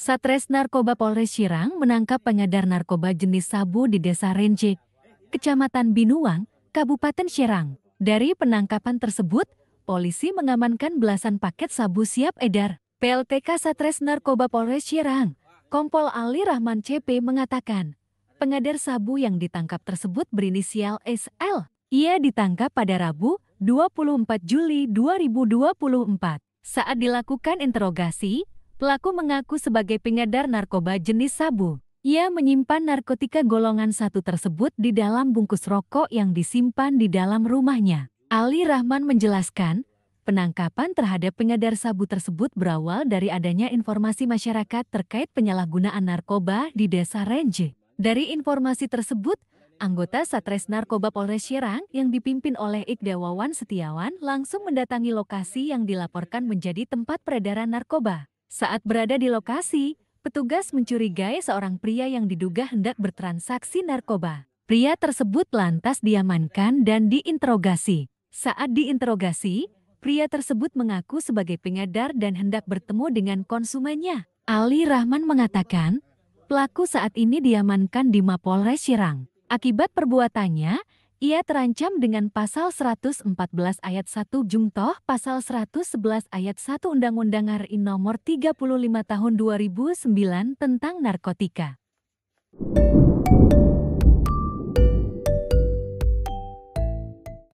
Satres Narkoba Polres Sirang menangkap pengedar narkoba jenis sabu di Desa Renje, Kecamatan Binuang, Kabupaten Sirang. Dari penangkapan tersebut, polisi mengamankan belasan paket sabu siap edar. PLTK Satres Narkoba Polres Sirang, Kompol Ali Rahman CP mengatakan, pengedar sabu yang ditangkap tersebut berinisial SL. Ia ditangkap pada Rabu, 24 Juli 2024. Saat dilakukan interogasi, Pelaku mengaku sebagai pengedar narkoba jenis sabu. Ia menyimpan narkotika golongan satu tersebut di dalam bungkus rokok yang disimpan di dalam rumahnya. Ali Rahman menjelaskan, penangkapan terhadap pengedar sabu tersebut berawal dari adanya informasi masyarakat terkait penyalahgunaan narkoba di desa Renje. Dari informasi tersebut, anggota Satres Narkoba Polres Serang yang dipimpin oleh Ikdawawan Setiawan langsung mendatangi lokasi yang dilaporkan menjadi tempat peredaran narkoba. Saat berada di lokasi, petugas mencurigai seorang pria yang diduga hendak bertransaksi narkoba. Pria tersebut lantas diamankan dan diinterogasi. Saat diinterogasi, pria tersebut mengaku sebagai pengedar dan hendak bertemu dengan konsumennya. Ali Rahman mengatakan, pelaku saat ini diamankan di Mapolres Sirang. Akibat perbuatannya, ia terancam dengan pasal 114 ayat 1 Jungtoh, pasal 111 ayat 1 Undang-Undang RI nomor 35 tahun 2009 tentang narkotika.